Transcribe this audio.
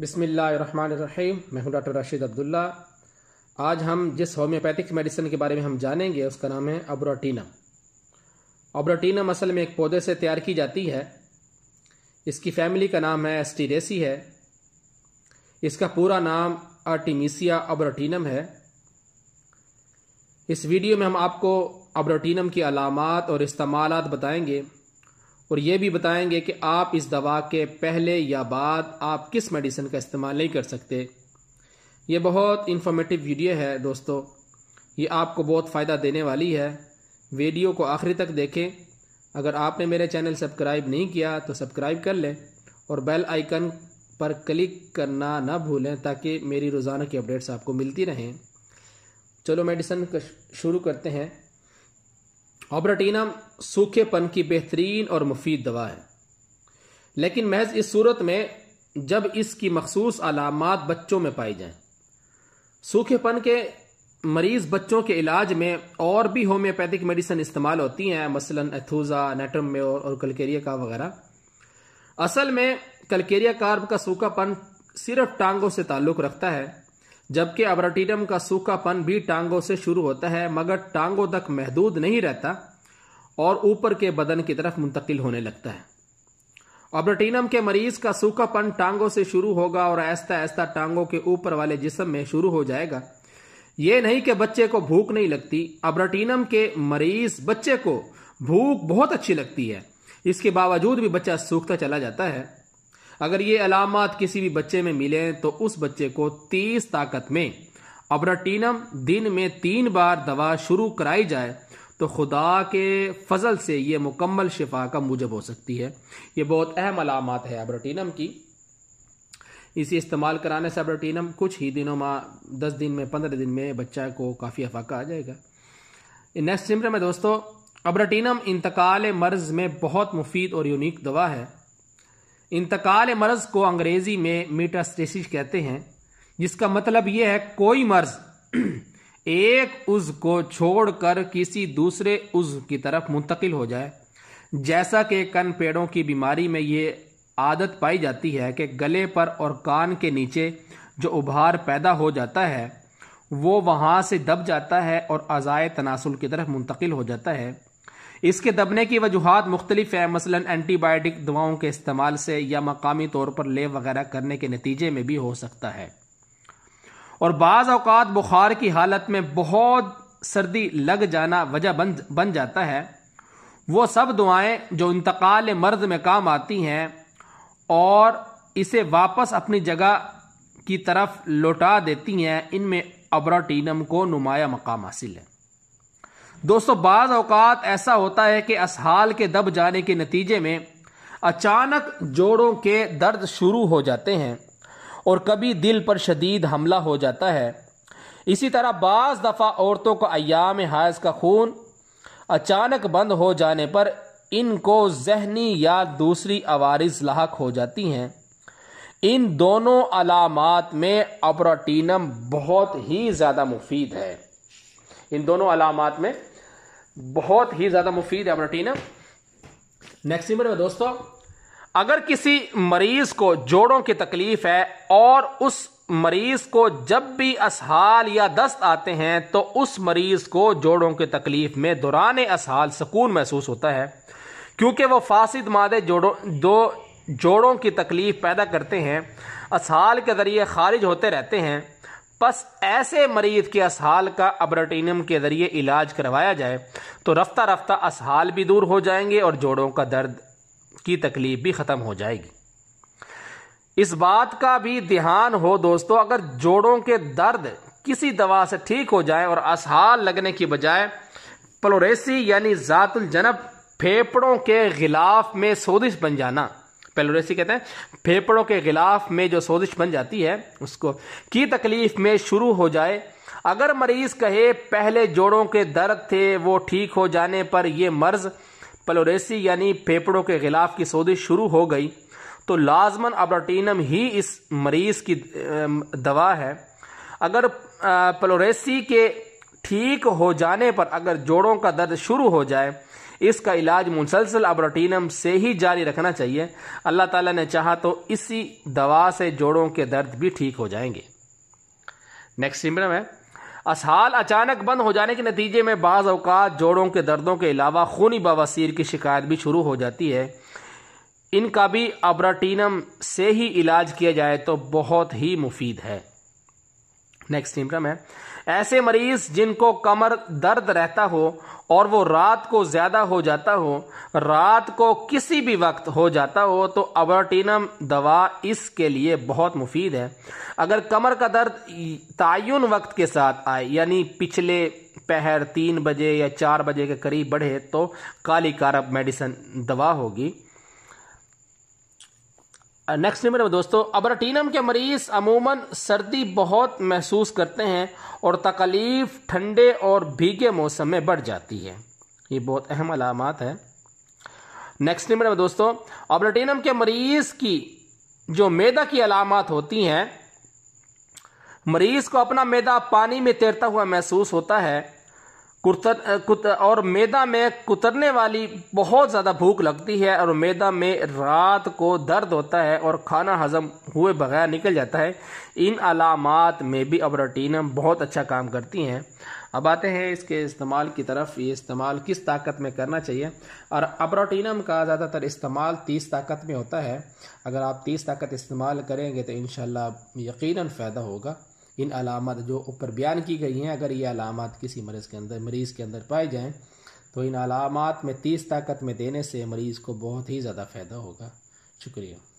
बिसमीम मैं हूं डॉक्टर राशिद अब्दुल्ला आज हम जिस होम्योपैथिक मेडिसिन के बारे में हम जानेंगे उसका नाम है अब्रोटीनम अब्रोटीनम असल में एक पौधे से तैयार की जाती है इसकी फैमिली का नाम है एस्टीरेसी है इसका पूरा नाम आर्टिमिसिया अब्रोटीनम है इस वीडियो में हम आपको अब्रोटीनम की अलामत और इस्तेमाल बताएंगे और ये भी बताएंगे कि आप इस दवा के पहले या बाद आप किस मेडिसिन का इस्तेमाल नहीं कर सकते ये बहुत इन्फॉर्मेटिव वीडियो है दोस्तों ये आपको बहुत फ़ायदा देने वाली है वीडियो को आखिरी तक देखें अगर आपने मेरे चैनल सब्सक्राइब नहीं किया तो सब्सक्राइब कर लें और बेल आइकन पर क्लिक करना ना भूलें ताकि मेरी रोज़ाना की अपडेट्स आपको मिलती रहें चलो मेडिसन शुरू करते हैं ऑबराटीना सूखेपन की बेहतरीन और मुफीद दवा है लेकिन महज इस सूरत में जब इसकी मखसूस अलामत बच्चों में पाई जाए सूखेपन के मरीज बच्चों के इलाज में और भी होम्योपैथिक मेडिसिन इस्तेमाल होती हैं मसलन एथूज़ा नेटरम्योर और कलकेरिया का वगैरह असल में कलकेरिया कार्ब का सूखापन सिर्फ टांगों से ताल्लुक़ रखता है जबकि अब्राटीडम का सूखापन भी टांगों से शुरू होता है मगर टांगों तक महदूद नहीं रहता और ऊपर के बदन की तरफ मुंतकिल होने लगता है ऑब्रटीनम के मरीज का सूखापन टांगों से शुरू होगा और ऐसा ऐसा टांगों के ऊपर वाले जिसम में शुरू हो जाएगा ये नहीं कि बच्चे को भूख नहीं लगती अब्रटीनम के मरीज बच्चे को भूख बहुत अच्छी लगती है इसके बावजूद भी बच्चा सूखता चला जाता है अगर ये अलामत किसी भी बच्चे में मिले तो उस बच्चे को तीस ताकत में अब्राटीनम दिन में तीन बार दवा शुरू कराई जाए तो खुदा के फजल से ये मुकम्मल शिफा का मूजब हो सकती है ये बहुत अहम अलामत है अब्राटीनम की इसे इस्तेमाल कराने से अब्राटीनम कुछ ही दिनों में दस दिन में पंद्रह दिन में बच्चा को काफ़ी अफाका आ जाएगा नेक्स्ट सिम्टम है दोस्तों अब्राटीनम इंतकाल मर्ज में बहुत मुफीद और यूनिक दवा है इंतकाल मर्ज को अंग्रेजी में मीटास्टेसिस कहते हैं जिसका मतलब यह है कोई मर्ज एक उज को छोड़कर किसी दूसरे उज की तरफ मुंतकिल हो जाए जैसा कि कन पेड़ों की बीमारी में ये आदत पाई जाती है कि गले पर और कान के नीचे जो उभार पैदा हो जाता है वो वहाँ से दब जाता है और अज़ाय तनासुल की तरफ मुंतकिल हो जाता है इसके दबने की वजूहत मुख्तलिफ है मसलन एंटीबायोटिक दवाओं के इस्तेमाल से या मकामी तौर पर लेप वगैरह करने के नतीजे में भी हो सकता है और बाज़ अवकात बुखार की हालत में बहुत सर्दी लग जाना वजह बन बन जाता है वो सब दुआएं जो इंतकाल मर्द में काम आती हैं और इसे वापस अपनी जगह की तरफ लौटा देती हैं इनमें अब्राटीनम को नुमाया मकाम हासिल है दोस्तों बाज अवकात ऐसा होता है कि असहाल के दब जाने के नतीजे में अचानक जोड़ों के दर्द शुरू हो जाते हैं और कभी दिल पर शदीद हमला हो जाता है इसी तरह बाज़ दफ़ा औरतों को अयाम हायज़ का खून अचानक बंद हो जाने पर इनको जहनी या दूसरी आवारज लाक हो जाती हैं इन दोनों अलामत में अपराटीनम बहुत ही ज़्यादा मुफीद है इन दोनों अलामत में बहुत ही ज़्यादा मुफीद है प्रोटीन नेक्स्ट नंबर में दोस्तों अगर किसी मरीज को जोड़ों की तकलीफ है और उस मरीज को जब भी असहाल या दस्त आते हैं तो उस मरीज को जोड़ों की तकलीफ में दौरान असहाल सुकून महसूस होता है क्योंकि वह फासिद मादे जोड़ों दो जोड़ों की तकलीफ पैदा करते हैं असहाल के ज़रिए खारिज होते रहते हैं बस ऐसे मरीज के असहाल का अब्रटीनियम के ज़रिए इलाज करवाया जाए तो रफ्ता रफ्ता असहाल भी दूर हो जाएंगे और जोड़ों का दर्द की तकलीफ भी ख़त्म हो जाएगी इस बात का भी ध्यान हो दोस्तों अगर जोड़ों के दर्द किसी दवा से ठीक हो जाए और असहाल लगने की बजाय प्लोरेसी यानी जातुल जनब फेफड़ों के खिलाफ में सोदिश बन जाना पेलोरेसी कहते हैं फेफड़ों के खिलाफ में जो सोजिश बन जाती है उसको की तकलीफ में शुरू हो जाए अगर मरीज कहे पहले जोड़ों के दर्द थे वो ठीक हो जाने पर यह मर्ज पेलोरेसी यानी फेफड़ों के गिलाफ की सोजिश शुरू हो गई तो लाजमन अब्राटीनम ही इस मरीज की दवा है अगर पेलोरेसी के ठीक हो जाने पर अगर जोड़ों का दर्द शुरू हो जाए इसका इलाज मुसलसल अब्रोटीनम से ही जारी रखना चाहिए अल्लाह ताला ने चाहा तो इसी दवा से जोड़ों के दर्द भी ठीक हो जाएंगे नेक्स्ट सिम्टम है असहाल अचानक बंद हो जाने के नतीजे में बाज़ अवकात जोड़ों के दर्दों के अलावा खूनी बवासीर की शिकायत भी शुरू हो जाती है इनका भी अब्राटीनम से ही इलाज किया जाए तो बहुत ही मुफीद है नेक्स्ट इमरम है ऐसे मरीज जिनको कमर दर्द रहता हो और वो रात को ज्यादा हो जाता हो रात को किसी भी वक्त हो जाता हो तो अबरटीनम दवा इसके लिए बहुत मुफीद है अगर कमर का दर्द तयन वक्त के साथ आए यानी पिछले पहर तीन बजे या चार बजे के करीब बढ़े तो काली कारब मेडिसन दवा होगी नेक्स्ट नंबर में दोस्तों अबरटीनम के मरीज अमूमन सर्दी बहुत महसूस करते हैं और तकलीफ ठंडे और भीगे मौसम में बढ़ जाती है ये बहुत अहम अलामत है नेक्स्ट नंबर में दोस्तों अबरटीनम के मरीज की जो मैदा की अलामत होती हैं मरीज को अपना मैदा पानी में तैरता हुआ महसूस होता है कुतर कुत, और मैदा में कुतरने वाली बहुत ज़्यादा भूख लगती है और मैदा में रात को दर्द होता है और खाना हजम हुए बगैर निकल जाता है इन अलामत में भी अबरटीनम बहुत अच्छा काम करती हैं अब आते हैं इसके इस्तेमाल की तरफ ये इस्तेमाल किस ताकत में करना चाहिए और अब्रोटिनम का ज़्यादातर इस्तेमाल तीस ताकत में होता है अगर आप तीस ताकत इस्तेमाल करेंगे तो इन यकीनन फ़ायदा होगा इन अलामत जो ऊपर बयान की गई हैं अगर ये अलामत किसी मरीज़ के अंदर मरीज़ के अंदर पाए जाएँ तो इन अलामत में तीस ताकत में देने से मरीज़ को बहुत ही ज़्यादा फ़ायदा होगा शुक्रिया